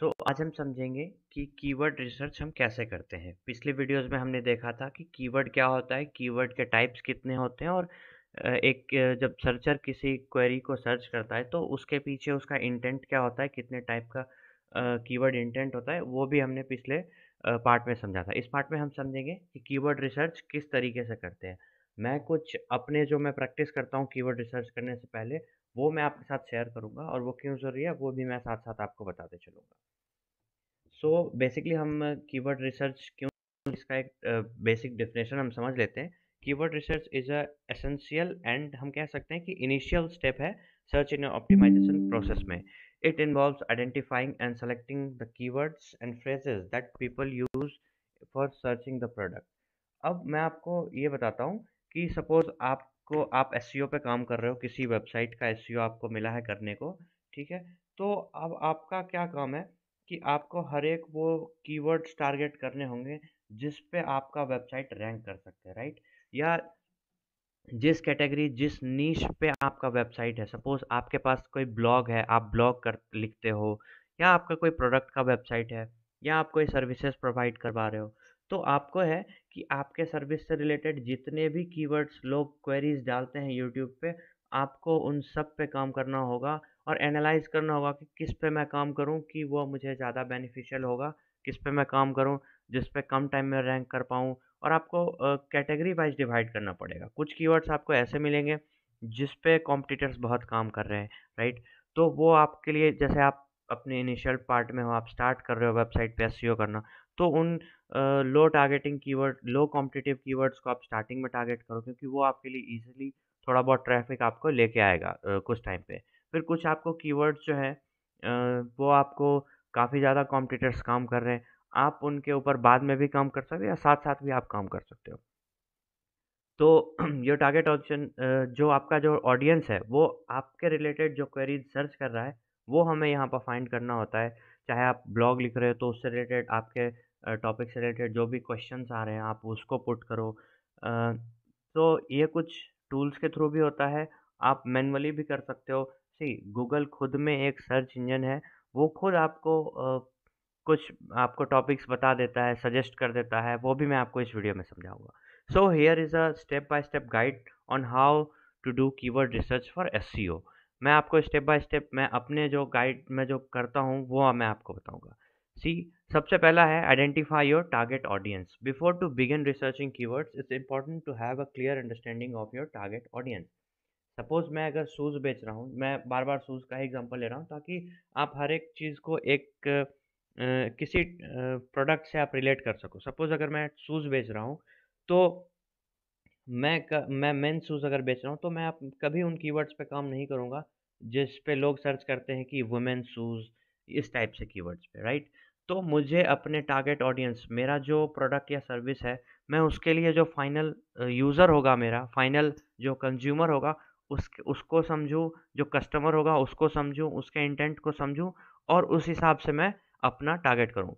सो तो so, आज हम समझेंगे कि कीवर्ड रिसर्च हम कैसे करते हैं पिछले वीडियोस में हमने देखा था कि कीवर्ड क्या होता है कीवर्ड के टाइप्स कितने होते हैं और एक जब सर्चर किसी क्वेरी को सर्च करता है तो उसके पीछे उसका इंटेंट क्या होता है कितने टाइप का कीवर्ड इंटेंट होता है वो भी हमने पिछले पार्ट में समझा था इस पार्ट में हम समझेंगे कि कीवर्ड रिसर्च किस तरीके से करते हैं मैं कुछ अपने जो मैं प्रैक्टिस करता हूँ कीवर्ड रिसर्च करने से पहले वो मैं आपके साथ शेयर करूँगा और वो क्यों ज़रूरी है वो भी मैं साथ साथ आपको बताते चलूँगा सो बेसिकली हम कीवर्ड रिसर्च क्यों इसका एक बेसिक uh, डेफिनेशन हम समझ लेते हैं keyword research is a essential and हम कह सकते हैं कि इनिशियल स्टेप है सर्च इन ऑप्टिमाइजेशन प्रोसेस में it involve identifying and selecting the keywords and phrases that people use for searching the product अब मैं आपको ये बताता हूँ कि सपोज़ आपको आप एस e पे काम कर रहे हो किसी वेबसाइट का एस e आपको मिला है करने को ठीक है तो अब आपका क्या काम है कि आपको हर एक वो कीवर्ड्स टारगेट करने होंगे जिस पे आपका वेबसाइट रैंक कर सकते हैं राइट या जिस कैटेगरी जिस नीच पे आपका वेबसाइट है सपोज आपके पास कोई ब्लॉग है आप ब्लॉग कर लिखते हो या आपका कोई प्रोडक्ट का वेबसाइट है या आप कोई सर्विसेज प्रोवाइड करवा रहे हो तो आपको है कि आपके सर्विस से रिलेटेड जितने भी कीवर्ड्स लोग क्वेरीज डालते हैं यूट्यूब पे आपको उन सब पे काम करना होगा और एनालाइज करना होगा कि किस पे मैं काम करूँ कि वो मुझे ज़्यादा बेनिफिशियल होगा किस पे मैं काम करूँ जिस पे कम टाइम में रैंक कर पाऊँ और आपको कैटेगरी वाइज डिवाइड करना पड़ेगा कुछ कीवर्ड्स आपको ऐसे मिलेंगे जिस पे कॉम्पिटिटर्स बहुत काम कर रहे हैं राइट तो वो आपके लिए जैसे आप अपने इनिशियल पार्ट में हो आप स्टार्ट कर रहे हो वेबसाइट पे एस करना तो उन low targeting keyword low competitive keywords को आप स्टार्टिंग में टारगेट करो क्योंकि वो आपके लिए ईजिली थोड़ा बहुत ट्रैफिक आपको लेके आएगा कुछ टाइम पे फिर कुछ आपको कीवर्ड्स जो है वो आपको काफ़ी ज़्यादा कॉम्पिटिटर्स काम कर रहे हैं आप उनके ऊपर बाद में भी काम कर सकते हो या साथ साथ भी आप काम कर सकते हो तो ये टारगेट ऑप्शन जो आपका जो ऑडियंस है वो आपके रिलेटेड जो क्वेरीज सर्च कर रहा है वो हमें यहाँ पर फाइंड करना होता है चाहे आप ब्लॉग लिख रहे हो तो उससे रिलेटेड आपके टॉपिक से रिलेटेड जो भी क्वेश्चन आ रहे हैं आप उसको पुट करो तो ये कुछ टूल्स के थ्रू भी होता है आप मैनुअली भी कर सकते हो सी गूगल खुद में एक सर्च इंजन है वो खुद आपको कुछ आपको टॉपिक्स बता देता है सजेस्ट कर देता है वो भी मैं आपको इस वीडियो में समझाऊंगा so here is a step by step guide on how to do keyword research for S C O मैं आपको स्टेप बाय स्टेप मैं अपने जो गाइड में जो करता हूँ वो मैं आपको बताऊँगा सी सबसे पहला है identify your target audience before to begin researching keywords it's important to have a clear understanding of your target audience suppose मैं अगर शूज़ बेच रहा हूँ मैं बार बार शूज़ का ही एग्जाम्पल ले रहा हूँ ताकि आप हर एक चीज़ को एक आ, किसी प्रोडक्ट से आप रिलेट कर सको सपोज अगर मैं शूज़ बेच रहा हूँ तो मैं क, मैं मेन शूज़ अगर बेच रहा हूँ तो मैं आप कभी उन कीवर्ड्स पे काम नहीं करूँगा जिस पे लोग सर्च करते हैं कि वुमेन शूज़ इस टाइप से कीवर्ड्स पे राइट तो मुझे अपने टारगेट ऑडियंस मेरा जो प्रोडक्ट या सर्विस है मैं उसके लिए जो फाइनल यूज़र होगा मेरा फाइनल जो कंज्यूमर होगा उस उसको समझूँ जो कस्टमर होगा उसको समझूँ उसके इंटेंट को समझूँ और उस हिसाब से मैं अपना टारगेट करूँ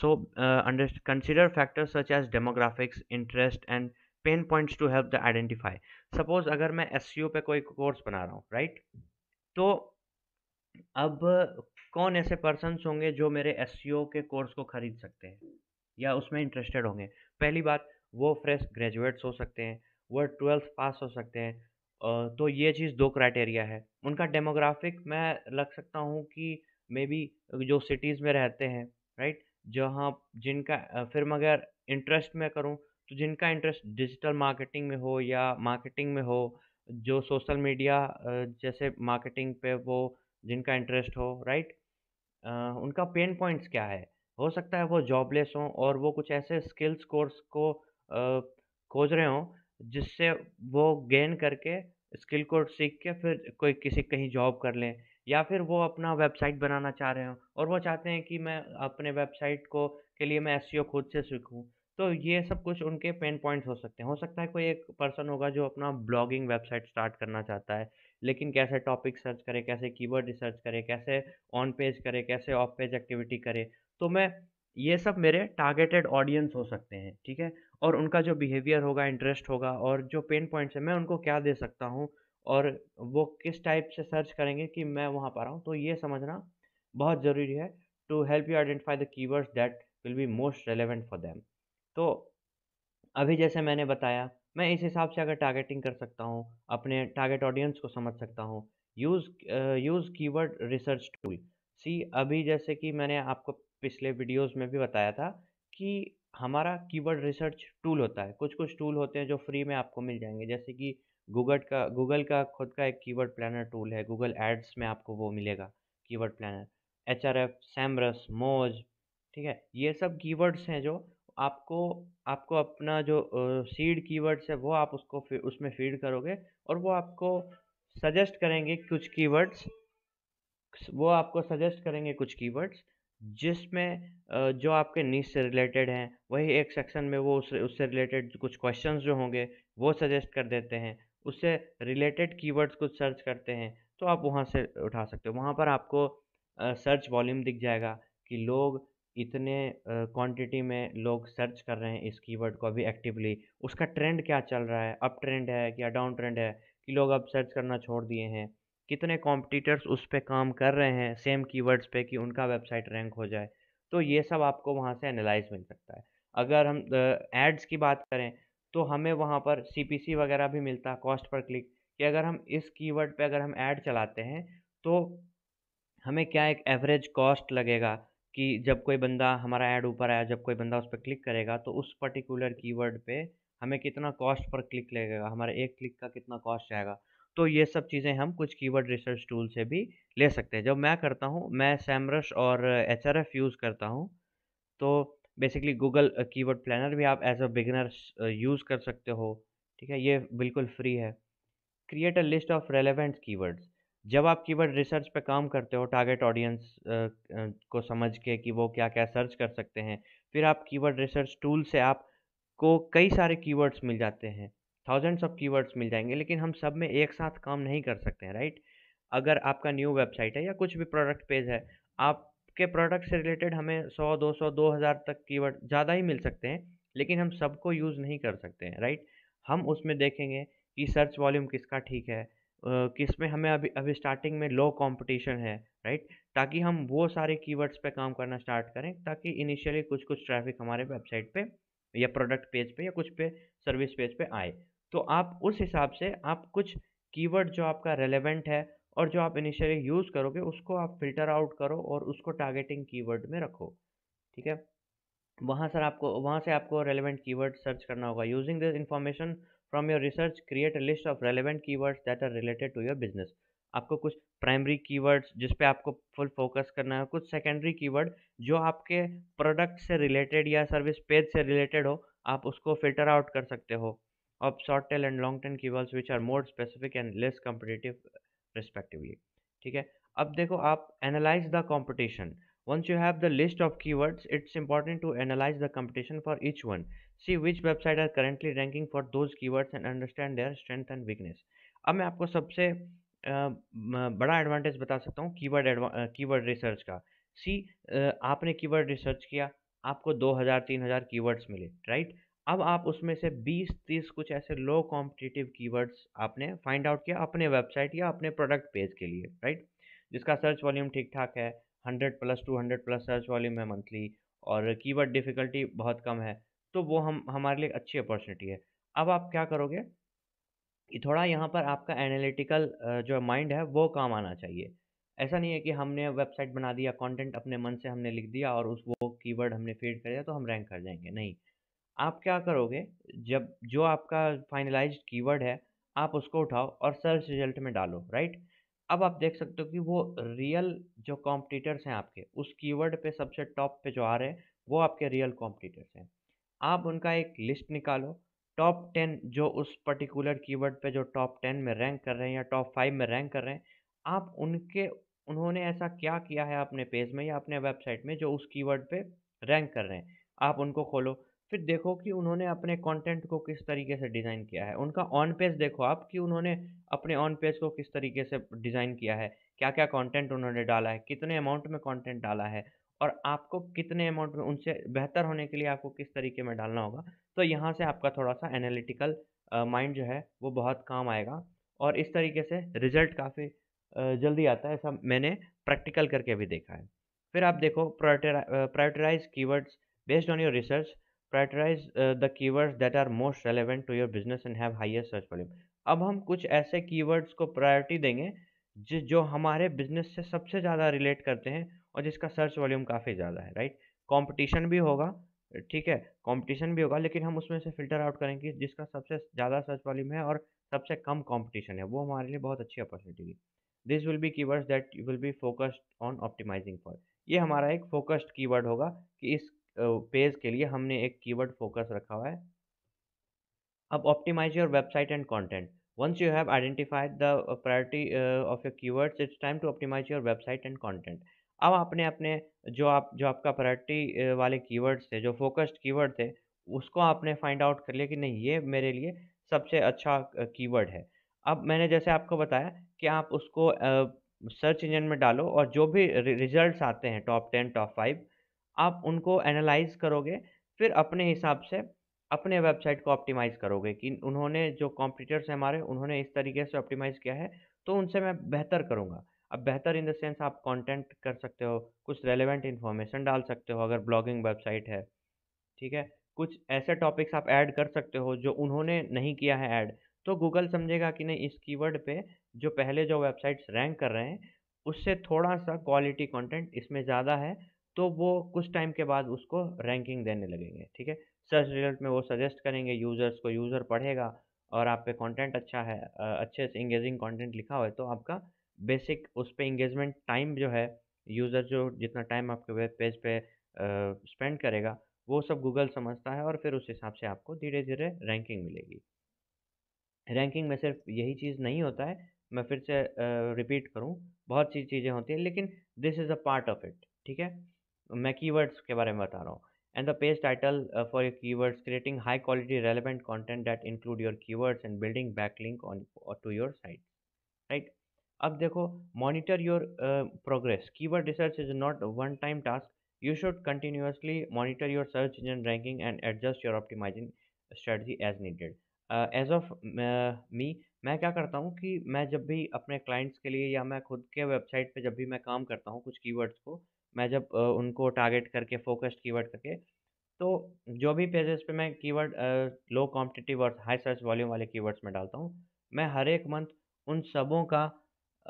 so under consider factors such age demographics interest and pain points to help the identify suppose अगर मैं एस पे कोई कोर्स बना रहा हूँ राइट तो अब कौन ऐसे पर्सन होंगे जो मेरे एस के कोर्स को खरीद सकते हैं या उसमें इंटरेस्टेड होंगे पहली बात वो फ्रेश ग्रेजुएट्स हो सकते हैं वो ट्वेल्थ पास हो सकते हैं तो ये चीज़ दो क्राइटेरिया है उनका डेमोग्राफिक मैं लग सकता हूँ कि मे बी जो सिटीज़ में रहते हैं राइट जहाँ जिनका फिर मगर इंटरेस्ट में करूँ तो जिनका इंटरेस्ट डिजिटल मार्केटिंग में हो या मार्केटिंग में हो जो सोशल मीडिया जैसे मार्केटिंग पे वो जिनका इंटरेस्ट हो राइट उनका पेन पॉइंट्स क्या है हो सकता है वो जॉबलेस हों और वो कुछ ऐसे स्किल्स कोर्स को खोज रहे हों जिससे वो गेन करके स्किल कोर्स सीख के फिर कोई किसी कहीं जॉब कर लें या फिर वो अपना वेबसाइट बनाना चाह रहे हों और वो चाहते हैं कि मैं अपने वेबसाइट को के लिए मैं एस खुद से सीखूँ तो ये सब कुछ उनके पेन पॉइंट्स हो सकते हैं हो सकता है कोई एक पर्सन होगा जो अपना ब्लॉगिंग वेबसाइट स्टार्ट करना चाहता है लेकिन कैसे टॉपिक सर्च करे कैसे कीवर्ड रिसर्च करे कैसे ऑन पेज करे कैसे ऑफ पेज एक्टिविटी करे तो मैं ये सब मेरे टारगेटेड ऑडियंस हो सकते हैं ठीक है और उनका जो बिहेवियर होगा इंटरेस्ट होगा और जो पेन पॉइंट्स है मैं उनको क्या दे सकता हूँ और वो किस टाइप से सर्च करेंगे कि मैं वहाँ पर आऊँ तो ये समझना बहुत ज़रूरी है to help you identify the keywords that will be most relevant for them तो अभी जैसे मैंने बताया मैं इस हिसाब से अगर टारगेटिंग कर सकता हूँ अपने टारगेट ऑडियंस को समझ सकता हूँ use use keyword research tool see अभी जैसे कि मैंने आपको पिछले वीडियोस में भी बताया था कि हमारा कीवर्ड रिसर्च टूल होता है कुछ कुछ टूल होते हैं जो फ्री में आपको मिल जाएंगे जैसे कि गूगल का गूगल का खुद का एक कीवर्ड प्लानर टूल है गूगल एड्स में आपको वो मिलेगा keyword planner H R F Semrush Moz ठीक है ये सब कीवर्ड्स हैं जो आपको आपको अपना जो सीड कीवर्ड्स है वो आप उसको उसमें फीड करोगे और वो आपको सजेस्ट करेंगे कुछ कीवर्ड्स वो आपको सजेस्ट करेंगे कुछ कीवर्ड्स जिसमें जो आपके नीच से रिलेटेड हैं वही एक सेक्शन में वो उस उससे रिलेटेड कुछ क्वेश्चंस जो होंगे वो सजेस्ट कर देते हैं उससे रिलेटेड कीवर्ड्स कुछ सर्च करते हैं तो आप वहाँ से उठा सकते हो वहाँ पर आपको सर्च वॉल्यूम दिख जाएगा कि लोग इतने क्वांटिटी में लोग सर्च कर रहे हैं इस कीवर्ड को अभी एक्टिवली उसका ट्रेंड क्या चल रहा है अप ट्रेंड है क्या डाउन ट्रेंड है कि लोग अब सर्च करना छोड़ दिए हैं कितने कॉम्पिटिटर्स उस पर काम कर रहे हैं सेम कीवर्ड्स पे कि उनका वेबसाइट रैंक हो जाए तो ये सब आपको वहाँ से एनालाइज मिल सकता है अगर हम एड्स की बात करें तो हमें वहाँ पर सी वगैरह भी मिलता है कॉस्ट पर क्लिक कि अगर हम इस कीवर्ड पे अगर हम ऐड चलाते हैं तो हमें क्या एक एवरेज कॉस्ट लगेगा कि जब कोई बंदा हमारा ऐड ऊपर आया जब कोई बंदा उस पर क्लिक करेगा तो उस पर्टिकुलर कीवर्ड पे हमें कितना कॉस्ट पर क्लिक लगेगा हमारे एक क्लिक का कितना कॉस्ट आएगा तो ये सब चीज़ें हम कुछ कीवर्ड रिसर्च टूल से भी ले सकते हैं जब मैं करता हूँ मैं सैमरस और एच यूज़ करता हूँ तो बेसिकली गूगल कीवर्ड प्लानर भी आप एज अ बिगिनर यूज़ कर सकते हो ठीक है ये बिल्कुल फ्री है create a list of relevant keywords जब आप कीवर्ड रिसर्च पे काम करते हो टारगेट ऑडियंस को समझ के कि वो क्या क्या सर्च कर सकते हैं फिर आप कीवर्ड रिसर्च टूल से आपको कई सारे कीवर्ड्स मिल जाते हैं थाउजेंड्स ऑफ कीवर्ड्स मिल जाएंगे लेकिन हम सब में एक साथ काम नहीं कर सकते हैं राइट अगर आपका न्यू वेबसाइट है या कुछ भी प्रोडक्ट पेज है आपके प्रोडक्ट से रिलेटेड हमें सौ दो सौ दो हज़ार तक कीवर्ड ज़्यादा ही मिल सकते हैं लेकिन हम सबको यूज़ नहीं कर सकते हैं राइट हम उसमें देखेंगे कि सर्च वॉल्यूम किसका ठीक है कि इसमें हमें अभी अभी स्टार्टिंग में लो कंपटीशन है राइट ताकि हम वो सारे कीवर्ड्स पे काम करना स्टार्ट करें ताकि इनिशियली कुछ कुछ ट्रैफिक हमारे वेबसाइट पे या प्रोडक्ट पेज पे या कुछ पे सर्विस पेज पे आए तो आप उस हिसाब से आप कुछ कीवर्ड जो आपका रेलेवेंट है और जो आप इनिशियली यूज़ करोगे उसको आप फिल्टर आउट करो और उसको टारगेटिंग कीवर्ड में रखो ठीक है वहाँ सर आपको वहाँ से आपको रेलेवेंट कीवर्ड सर्च करना होगा using this information your research create a list of relevant keywords that are related to your business आपको कुछ प्राइमरी कीवर्ड्स जिस पे आपको फुल फोकस करना है कुछ सेकेंडरी कीवर्ड जो आपके प्रोडक्ट से रिलेटेड या सर्विस पेज से रिलेटेड हो आप उसको फिल्टर आउट कर सकते हो अब short tail and long key keywords which are more specific and less competitive respectively ठीक है अब देखो आप analyse the competition once you have the list of keywords it's important to analyse the competition for each one see which website are currently ranking for those keywords and understand their strength and weakness अब मैं आपको सबसे बड़ा advantage बता सकता हूँ keyword keyword research का सी आपने कीवर्ड रिसर्च किया आपको 2000 3000 कीवर्ड्स मिले राइट अब आप उसमें से 20 30 कुछ ऐसे लो कॉम्पिटिटिव कीवर्ड्स आपने फाइंड आउट किया अपने वेबसाइट या अपने प्रोडक्ट पेज के लिए राइट जिसका सर्च वॉल्यूम ठीक ठाक है 100 प्लस 200 प्लस सर्च वॉल्यूम है मंथली और कीवर्ड डिफ़िकल्टी बहुत कम है तो वो हम हमारे लिए अच्छी अपॉर्चुनिटी है अब आप क्या करोगे कि थोड़ा यहाँ पर आपका एनालिटिकल जो माइंड है वो काम आना चाहिए ऐसा नहीं है कि हमने वेबसाइट बना दिया कंटेंट अपने मन से हमने लिख दिया और उस वो कीवर्ड हमने फीड कर दिया तो हम रैंक कर जाएंगे नहीं आप क्या करोगे जब जो आपका फाइनलाइज कीवर्ड है आप उसको उठाओ और सर्च रिजल्ट में डालो राइट अब आप देख सकते हो कि वो रियल जो कॉम्पिटिटर्स हैं आपके उस कीवर्ड पे सबसे टॉप पे जो आ रहे हैं वो आपके रियल कॉम्पिटिटर्स हैं आप उनका एक लिस्ट निकालो टॉप टेन जो उस पर्टिकुलर कीवर्ड पे जो टॉप टेन में रैंक कर रहे हैं या टॉप फाइव में रैंक कर रहे हैं आप उनके उन्होंने ऐसा क्या किया है अपने पेज में या अपने वेबसाइट में जो उस कीवर्ड पे रैंक कर रहे हैं आप उनको खोलो फिर देखो कि उन्होंने अपने कंटेंट को किस तरीके से डिज़ाइन किया है उनका ऑन पेज देखो आप कि उन्होंने अपने ऑन पेज को किस तरीके से डिज़ाइन किया है क्या क्या कंटेंट उन्होंने डाला है कितने अमाउंट में कंटेंट डाला है और आपको कितने अमाउंट में उनसे बेहतर होने के लिए आपको किस तरीके में डालना होगा तो यहाँ से आपका थोड़ा सा एनालिटिकल माइंड जो है वो बहुत काम आएगा और इस तरीके से रिजल्ट काफ़ी जल्दी आता है सब मैंने प्रैक्टिकल करके भी देखा है फिर आप देखो prioritise keywords based on your research prioritise the keywords that are most relevant to your business and have highest search volume अब हम कुछ ऐसे कीवर्ड्स को प्रायोरिटी देंगे जो हमारे बिजनेस से सबसे ज़्यादा रिलेट करते हैं और जिसका सर्च वॉल्यूम काफ़ी ज़्यादा है राइट कॉम्पिटिशन भी हम्म। होगा ठीक है कॉम्पिटिशन भी होगा लेकिन हम उसमें से फिल्टर आउट करेंगे जिसका सबसे ज़्यादा सर्च वॉल्यूम है और सबसे कम कॉम्पिटिशन है वो हमारे लिए बहुत अच्छी अपॉर्चुनिटी है this will be keywords that will be focused on optimising for ये हमारा हम्म। एक फोकस्ड कीवर्ड होगा कि इस पेज के लिए हमने एक कीवर्ड फोकस रखा हुआ है अब optimise your website and content once you have identified the priority of your keywords it's time to optimise your website and and अब आपने अपने जो आप जो आपका प्रायोरिटी वाले कीवर्ड्स थे जो फोकस्ड कीवर्ड थे उसको आपने फाइंड आउट कर लिया कि नहीं ये मेरे लिए सबसे अच्छा कीवर्ड है अब मैंने जैसे आपको बताया कि आप उसको सर्च इंजन में डालो और जो भी रिजल्ट्स आते हैं टॉप टेन टॉप फाइव आप उनको एनालाइज करोगे फिर अपने हिसाब से अपने वेबसाइट को ऑप्टिमाइज़ करोगे कि उन्होंने जो कॉम्पिटिटर्स हैं हमारे उन्होंने इस तरीके से ऑप्टिमाइज़ किया है तो उनसे मैं बेहतर करूँगा अब बेहतर इन द सेंस आप कंटेंट कर सकते हो कुछ रेलेवेंट इन्फॉर्मेशन डाल सकते हो अगर ब्लॉगिंग वेबसाइट है ठीक है कुछ ऐसे टॉपिक्स आप ऐड कर सकते हो जो उन्होंने नहीं किया है ऐड तो गूगल समझेगा कि नहीं इस कीवर्ड पे जो पहले जो वेबसाइट्स रैंक कर रहे हैं उससे थोड़ा सा क्वालिटी कंटेंट इसमें ज़्यादा है तो वो कुछ टाइम के बाद उसको रैंकिंग देने लगेंगे ठीक है सर्च रिजल्ट में वो सजेस्ट करेंगे यूज़र्स को यूज़र पढ़ेगा और आप पे कंटेंट अच्छा है अच्छे से इंगेजिंग कंटेंट लिखा हुआ है तो आपका बेसिक उस पर इंगेजमेंट टाइम जो है यूज़र जो जितना टाइम आपके वेब पेज पे स्पेंड करेगा वो सब गूगल समझता है और फिर उस हिसाब से आपको धीरे धीरे रैंकिंग मिलेगी रैंकिंग में सिर्फ यही चीज़ नहीं होता है मैं फिर से रिपीट करूँ बहुत सी चीज़ें होती हैं लेकिन this is a part of it ठीक है मैं कीवर्ड्स के बारे में बता रहा हूँ and the page title for your keywords creating high quality relevant content that include your keywords and building link on to your site right अब देखो monitor your progress keyword research is not one time task you should continuously monitor your search engine ranking and adjust your optimising strategy as needed as of me मैं क्या करता हूँ कि मैं जब भी अपने क्लाइंट्स के लिए या मैं खुद के वेबसाइट पे जब भी मैं काम करता हूँ कुछ कीवर्ड्स को मैं जब uh, उनको टारगेट करके फोकस्ड कीवर्ड करके तो जो भी पेजेस पे मैं कीवर्ड लो कॉम्पिटिटिव और हाई सर्च वॉल्यूम वाले कीवर्ड्स में डालता हूँ मैं हर एक मंथ उन सबों का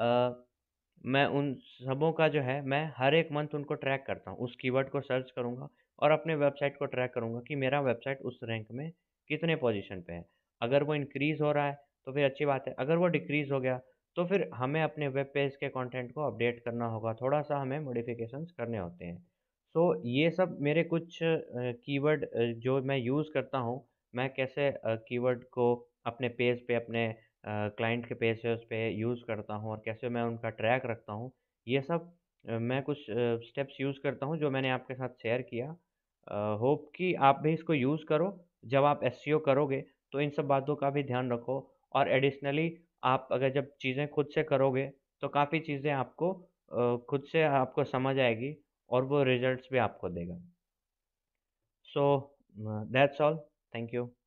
मैं उन सबों का जो है मैं हर एक मंथ उनको ट्रैक करता हूँ उस कीवर्ड को सर्च करूँगा और अपने वेबसाइट को ट्रैक करूँगा कि मेरा वेबसाइट उस रैंक में कितने पोजीशन पे है अगर वो इंक्रीज़ हो रहा है तो फिर अच्छी बात है अगर वो डिक्रीज़ हो गया तो फिर हमें अपने वेब पेज के कंटेंट को अपडेट करना होगा थोड़ा सा हमें मॉडिफिकेशंस करने होते हैं सो so, ये सब मेरे कुछ कीवर्ड जो मैं यूज़ करता हूँ मैं कैसे कीवर्ड को अपने पेज पे अपने क्लाइंट के पेज से उस पर यूज़ करता हूँ और कैसे मैं उनका ट्रैक रखता हूँ ये सब मैं कुछ स्टेप्स यूज़ करता हूँ जो मैंने आपके साथ शेयर किया होप कि आप भी इसको यूज़ करो जब आप एस e करोगे तो इन सब बातों का भी ध्यान रखो और एडिशनली आप अगर जब चीज़ें खुद से करोगे तो काफ़ी चीज़ें आपको खुद से आपको समझ आएगी और वो रिजल्ट्स भी आपको देगा so that's all thank you